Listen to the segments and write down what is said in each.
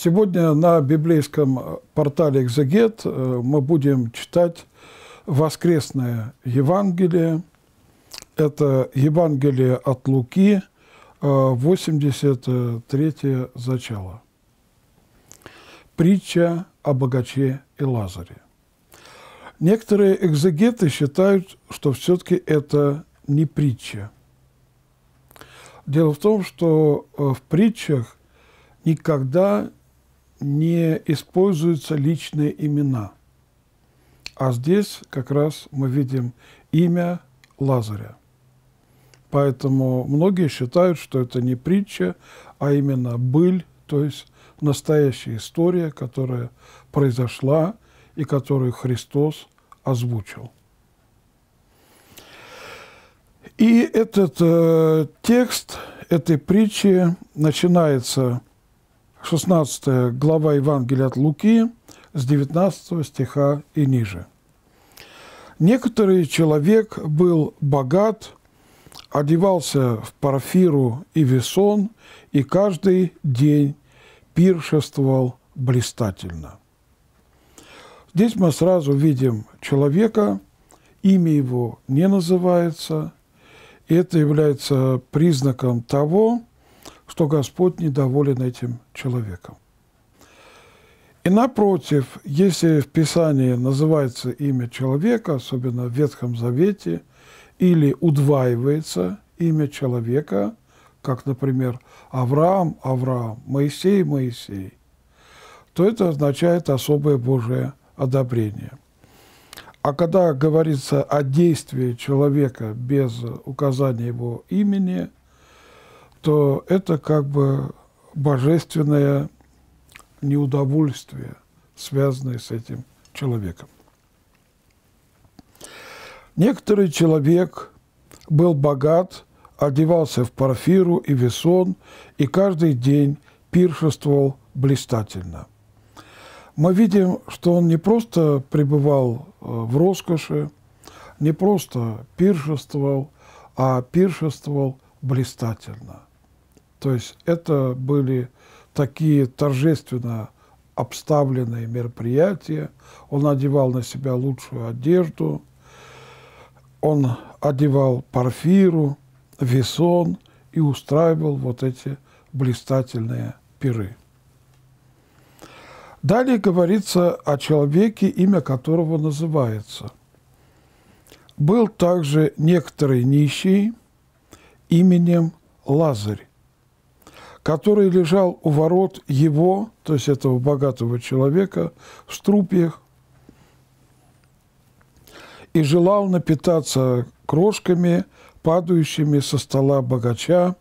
Сегодня на библейском э, портале «Экзегет» э, мы будем читать воскресное Евангелие. Это Евангелие от Луки, 83 э, зачало. Притча о богаче и Лазаре. Некоторые экзегеты считают, что все-таки это не притча. Дело в том, что в притчах никогда не используются личные имена. А здесь как раз мы видим имя Лазаря. Поэтому многие считают, что это не притча, а именно быль, то есть настоящая история, которая произошла и которую Христос озвучил. И этот э, текст этой притчи начинается 16 глава Евангелия от Луки с 19 стиха и ниже. Некоторый человек был богат, одевался в парафиру и весон, и каждый день пиршествовал блистательно. Здесь мы сразу видим человека, имя его не называется, и это является признаком того, что Господь недоволен этим человеком. И напротив, если в Писании называется имя человека, особенно в Ветхом Завете, или удваивается имя человека, как, например, Авраам, Авраам, Моисей, Моисей, то это означает особое Божие одобрение. А когда говорится о действии человека без указания его имени, то это как бы божественное неудовольствие, связанное с этим человеком. Некоторый человек был богат, одевался в парфиру и весон, и каждый день пиршествовал блистательно. Мы видим, что он не просто пребывал э, в роскоши, не просто пиршествовал, а пиршествовал блистательно – то есть это были такие торжественно обставленные мероприятия. Он одевал на себя лучшую одежду, он одевал парфиру, весон и устраивал вот эти блистательные пиры. Далее говорится о человеке, имя которого называется. Был также некоторый нищий именем Лазарь, который лежал у ворот его, то есть этого богатого человека, в струпьях, и желал напитаться крошками, падающими со стола богача,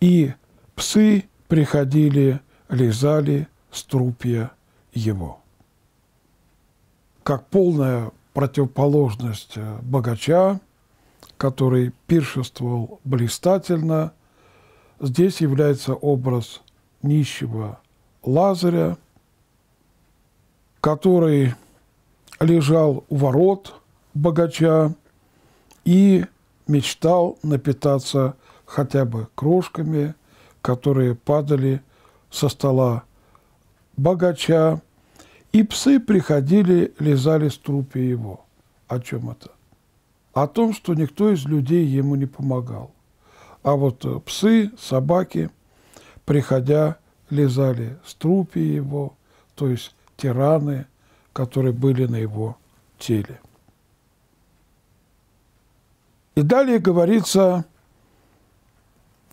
и псы приходили, лизали струпья его. Как полная противоположность богача, который пиршествовал блистательно – Здесь является образ нищего Лазаря, который лежал у ворот богача и мечтал напитаться хотя бы крошками, которые падали со стола богача, и псы приходили, лизали с трупи его. О чем это? О том, что никто из людей ему не помогал. А вот э, псы, собаки, приходя, лизали струпи его, то есть тираны, которые были на его теле. И далее говорится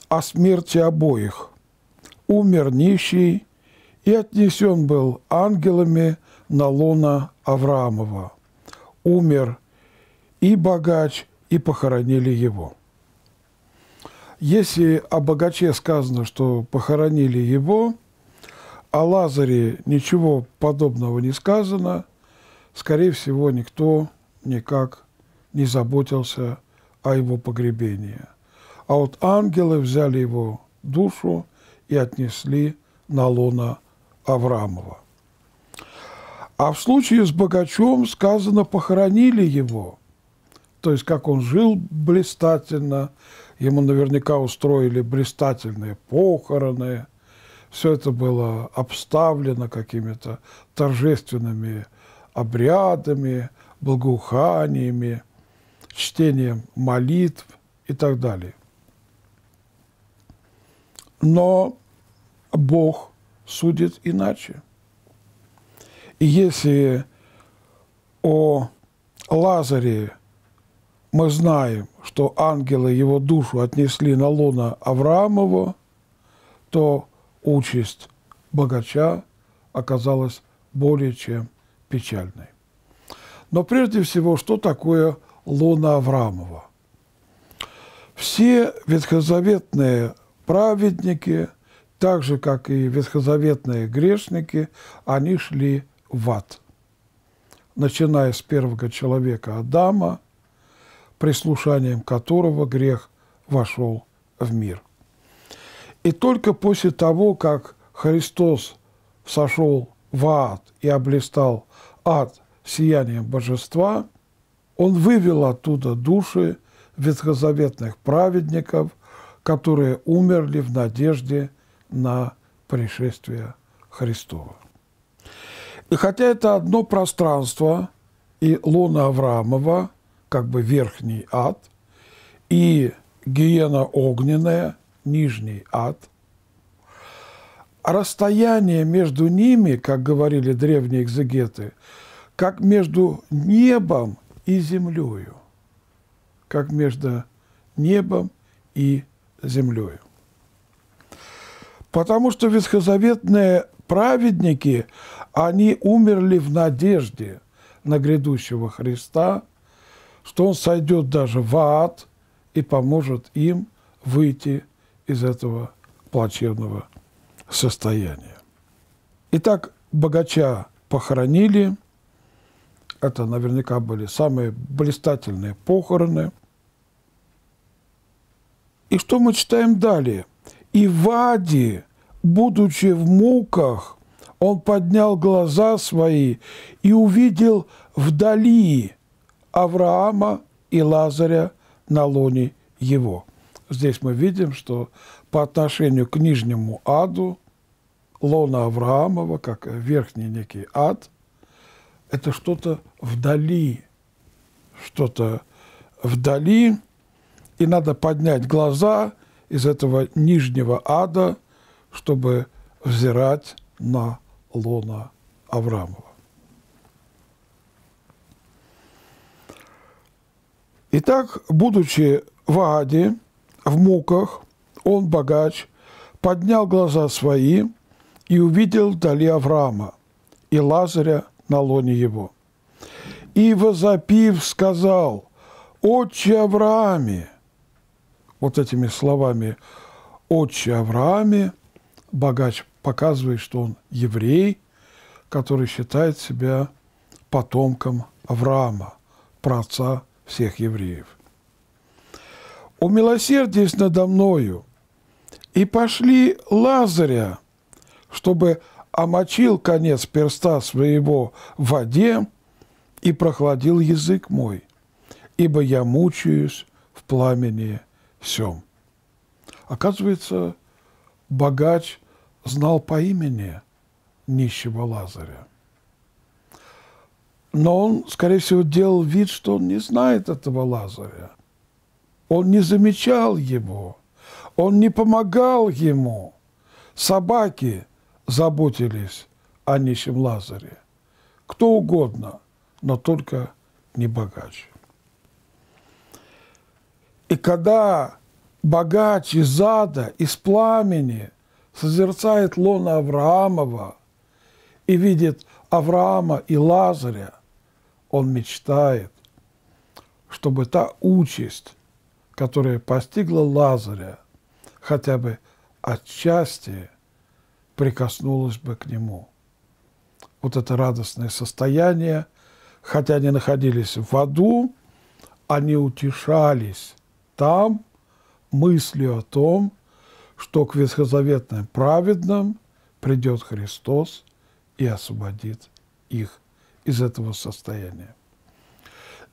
о смерти обоих. Умер нищий и отнесен был ангелами на лона Авраамова. Умер и богач, и похоронили его. Если о богаче сказано, что похоронили его, о Лазаре ничего подобного не сказано, скорее всего, никто никак не заботился о его погребении. А вот ангелы взяли его душу и отнесли на лона Аврамова. А в случае с богачом сказано, похоронили его, то есть как он жил блистательно, Ему наверняка устроили блистательные похороны. Все это было обставлено какими-то торжественными обрядами, благоуханиями, чтением молитв и так далее. Но Бог судит иначе. И если о Лазаре мы знаем, что ангелы его душу отнесли на лона Авраамова, то участь богача оказалась более чем печальной. Но прежде всего, что такое лона Авраамова? Все ветхозаветные праведники, так же, как и ветхозаветные грешники, они шли в ад. Начиная с первого человека Адама – прислушанием которого грех вошел в мир. И только после того, как Христос сошел в ад и облистал ад сиянием божества, он вывел оттуда души ветхозаветных праведников, которые умерли в надежде на пришествие Христова. И хотя это одно пространство и лона Авраамова – как бы верхний ад, и гиена огненная, нижний ад. Расстояние между ними, как говорили древние экзегеты, как между небом и землею, как между небом и землею. Потому что ветхозаветные праведники, они умерли в надежде на грядущего Христа – что он сойдет даже в ад и поможет им выйти из этого плачевного состояния. Итак, богача похоронили. Это наверняка были самые блистательные похороны. И что мы читаем далее? «И Вади, будучи в муках, он поднял глаза свои и увидел вдали Авраама и Лазаря на лоне его. Здесь мы видим, что по отношению к нижнему аду, лона Авраамова, как верхний некий ад, это что-то вдали, что-то вдали, и надо поднять глаза из этого нижнего ада, чтобы взирать на лона Авраамова. Итак, будучи в Аде, в муках, он, богач, поднял глаза свои и увидел вдали Авраама и Лазаря на лоне его. И, возопив, сказал, «Отче Аврааме!» Вот этими словами «Отче Аврааме» богач показывает, что он еврей, который считает себя потомком Авраама, праотца всех евреев. «Умилосердись надо мною, и пошли Лазаря, чтобы омочил конец перста своего в воде и прохладил язык мой, ибо я мучаюсь в пламени всем. Оказывается, богач знал по имени нищего Лазаря. Но он, скорее всего, делал вид, что он не знает этого Лазаря. Он не замечал его. Он не помогал ему. Собаки заботились о нищем Лазаре. Кто угодно, но только не богач. И когда богач из ада, из пламени созерцает лона Авраамова и видит Авраама и Лазаря, он мечтает, чтобы та участь, которая постигла Лазаря, хотя бы отчасти прикоснулась бы к нему. Вот это радостное состояние, хотя они находились в аду, они утешались там мыслью о том, что к ветхозаветным праведным придет Христос – и освободит их из этого состояния.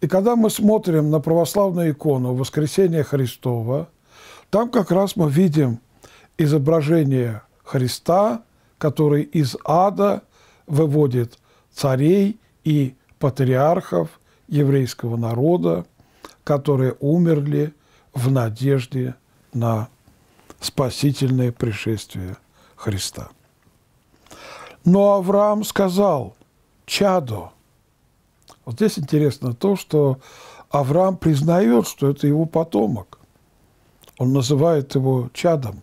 И когда мы смотрим на православную икону Воскресения Христова, там как раз мы видим изображение Христа, который из ада выводит царей и патриархов еврейского народа, которые умерли в надежде на спасительное пришествие Христа. Но Авраам сказал, чадо. Вот здесь интересно то, что Авраам признает, что это его потомок. Он называет его чадом.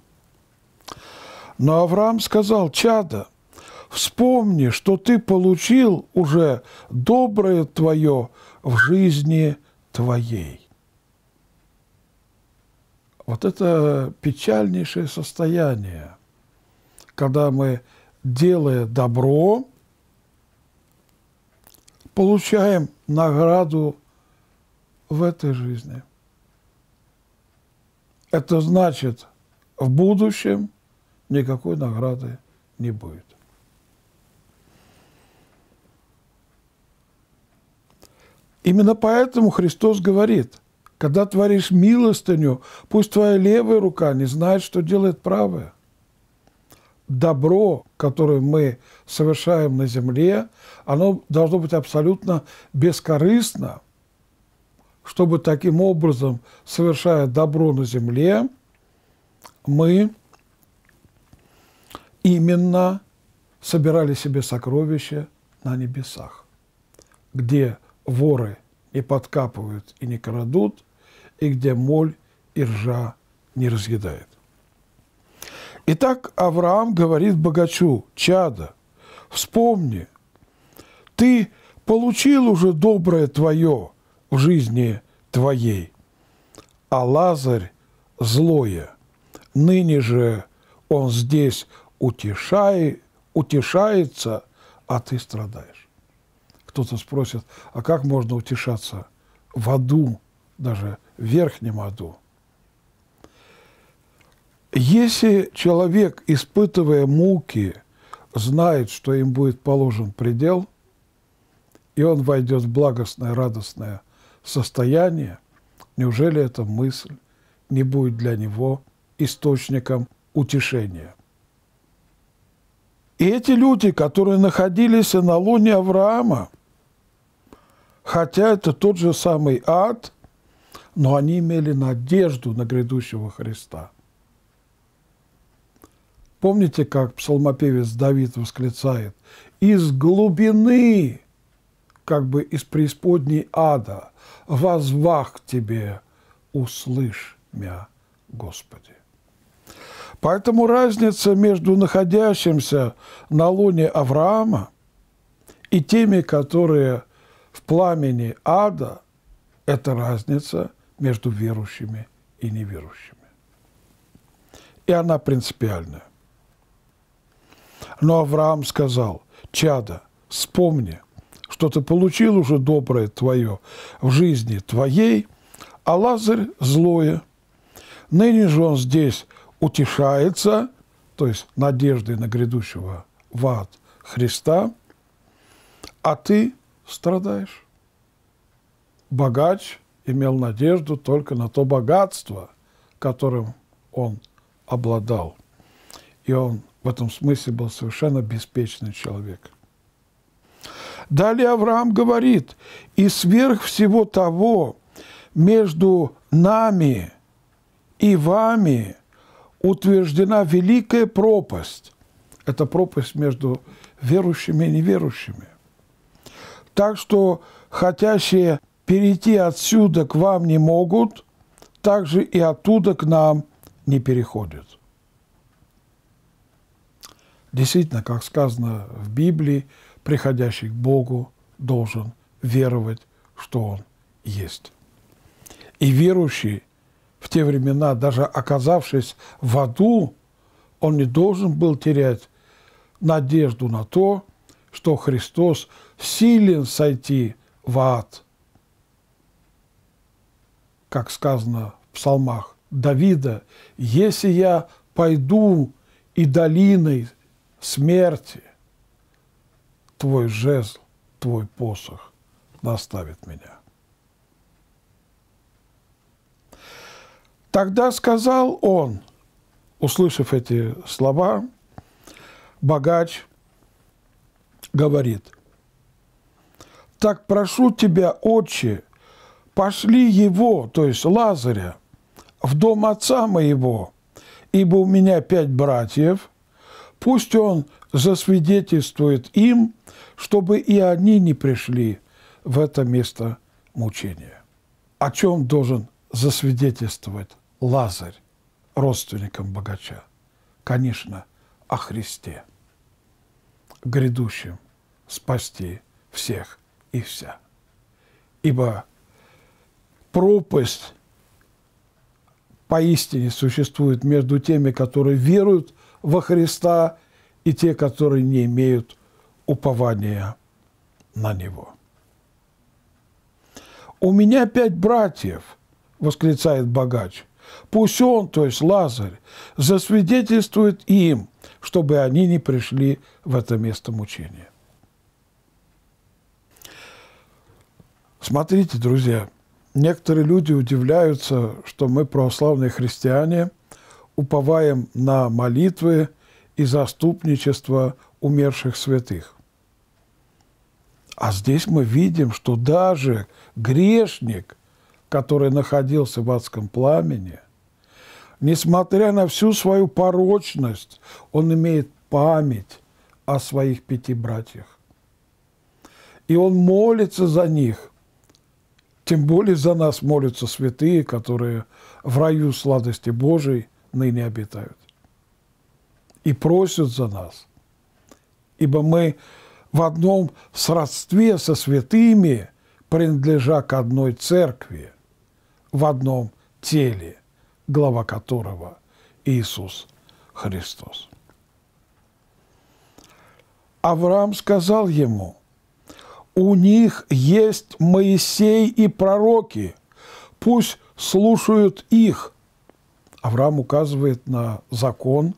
Но Авраам сказал, чадо, вспомни, что ты получил уже доброе твое в жизни твоей. Вот это печальнейшее состояние, когда мы делая добро, получаем награду в этой жизни. Это значит, в будущем никакой награды не будет. Именно поэтому Христос говорит, когда творишь милостыню, пусть твоя левая рука не знает, что делает правая – добро, которое мы совершаем на земле, оно должно быть абсолютно бескорыстно, чтобы таким образом, совершая добро на земле, мы именно собирали себе сокровища на небесах, где воры не подкапывают и не крадут, и где моль и ржа не разъедает. Итак, Авраам говорит богачу, чада, вспомни, ты получил уже доброе твое в жизни твоей, а Лазарь злое. Ныне же он здесь утешай, утешается, а ты страдаешь. Кто-то спросит, а как можно утешаться в аду, даже в верхнем аду? Если человек, испытывая муки, знает, что им будет положен предел, и он войдет в благостное, радостное состояние, неужели эта мысль не будет для него источником утешения? И эти люди, которые находились на луне Авраама, хотя это тот же самый ад, но они имели надежду на грядущего Христа – Помните, как псалмопевец Давид восклицает? «Из глубины, как бы из преисподней ада, возвах тебе, услышь мя, Господи». Поэтому разница между находящимся на луне Авраама и теми, которые в пламени ада, это разница между верующими и неверующими. И она принципиальная. Но Авраам сказал, «Чада, вспомни, что ты получил уже доброе твое в жизни твоей, а Лазарь злое. Ныне же он здесь утешается, то есть надеждой на грядущего в ад Христа, а ты страдаешь. Богач имел надежду только на то богатство, которым он обладал. И он в этом смысле был совершенно беспечный человек. Далее Авраам говорит, и сверх всего того между нами и вами утверждена великая пропасть. Это пропасть между верующими и неверующими. Так что хотящие перейти отсюда к вам не могут, так же и оттуда к нам не переходят. Действительно, как сказано в Библии, приходящий к Богу должен веровать, что Он есть. И верующий в те времена, даже оказавшись в аду, он не должен был терять надежду на то, что Христос силен сойти в ад. Как сказано в псалмах Давида, «Если я пойду и долиной смерти твой жезл, твой посох доставит меня. Тогда сказал он, услышав эти слова, богач говорит, «Так прошу тебя, отче, пошли его, то есть Лазаря, в дом отца моего, ибо у меня пять братьев, Пусть он засвидетельствует им, чтобы и они не пришли в это место мучения. О чем должен засвидетельствовать Лазарь родственникам богача? Конечно, о Христе, грядущем спасти всех и вся. Ибо пропасть поистине существует между теми, которые веруют – во Христа, и те, которые не имеют упования на Него. «У меня пять братьев!» – восклицает богач. «Пусть он, то есть Лазарь, засвидетельствует им, чтобы они не пришли в это место мучения». Смотрите, друзья, некоторые люди удивляются, что мы, православные христиане – уповаем на молитвы и заступничество умерших святых. А здесь мы видим, что даже грешник, который находился в адском пламени, несмотря на всю свою порочность, он имеет память о своих пяти братьях. И он молится за них, тем более за нас молятся святые, которые в раю сладости Божией ныне обитают. И просят за нас, ибо мы в одном сродстве со святыми, принадлежа к одной церкви, в одном теле, глава которого Иисус Христос. Авраам сказал ему, «У них есть Моисей и пророки, пусть слушают их, Авраам указывает на закон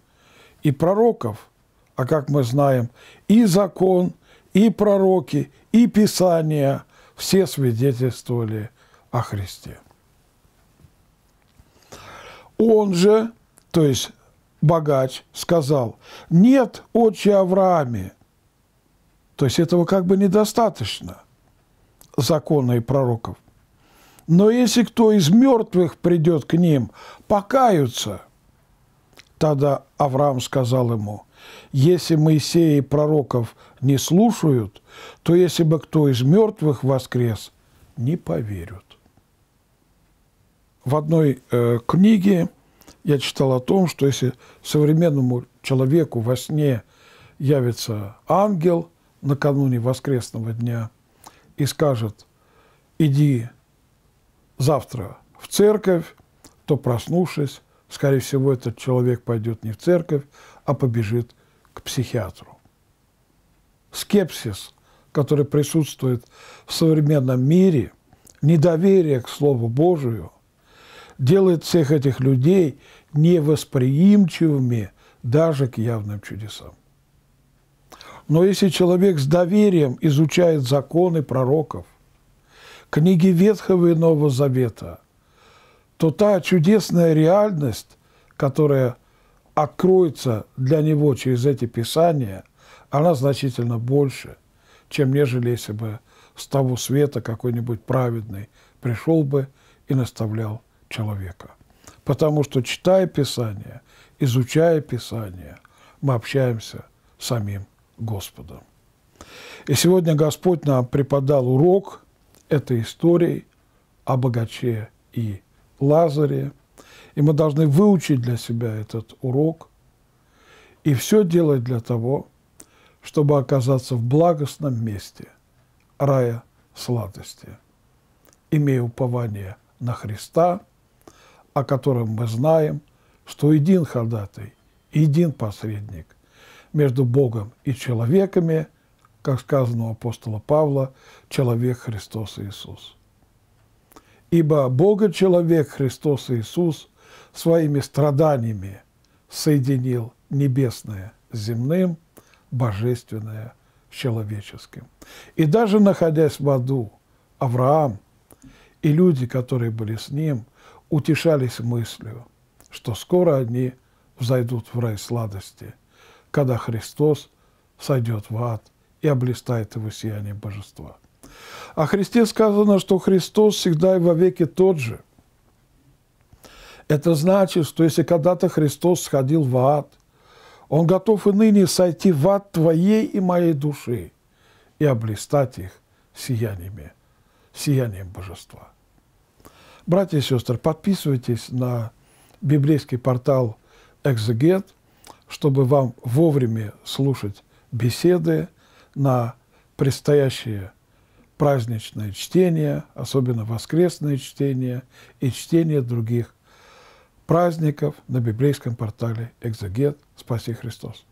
и пророков. А как мы знаем, и закон, и пророки, и Писание все свидетельствовали о Христе. Он же, то есть богач, сказал, нет, отче Аврааме, то есть этого как бы недостаточно закона и пророков – но если кто из мертвых придет к ним, покаются. Тогда Авраам сказал ему, если Моисея и пророков не слушают, то если бы кто из мертвых воскрес, не поверят. В одной э, книге я читал о том, что если современному человеку во сне явится ангел накануне воскресного дня и скажет, иди завтра в церковь, то, проснувшись, скорее всего, этот человек пойдет не в церковь, а побежит к психиатру. Скепсис, который присутствует в современном мире, недоверие к Слову Божию, делает всех этих людей невосприимчивыми даже к явным чудесам. Но если человек с доверием изучает законы пророков, книги Ветхого и Нового Завета, то та чудесная реальность, которая откроется для него через эти писания, она значительно больше, чем нежели если бы с того света какой-нибудь праведный пришел бы и наставлял человека. Потому что, читая Писание, изучая Писание, мы общаемся с самим Господом. И сегодня Господь нам преподал урок – это историей о богаче и Лазаре. И мы должны выучить для себя этот урок и все делать для того, чтобы оказаться в благостном месте рая сладости, имея упование на Христа, о котором мы знаем, что един ходатай, един посредник между Богом и человеками – как сказано у апостола Павла, человек Христос Иисус. Ибо Бога человек Христос Иисус своими страданиями соединил небесное с земным, божественное с человеческим. И даже находясь в аду, Авраам и люди, которые были с ним, утешались мыслью, что скоро они взойдут в рай сладости, когда Христос сойдет в ад и облистает его сияние божества. О Христе сказано, что Христос всегда и вовеки тот же. Это значит, что если когда-то Христос сходил в ад, Он готов и ныне сойти в ад твоей и моей души и облистать их сияниями, сиянием божества. Братья и сестры, подписывайтесь на библейский портал «Экзегет», чтобы вам вовремя слушать беседы, на предстоящие праздничные чтения, особенно воскресные чтения и чтения других праздников на библейском портале «Экзегет. Спаси Христос».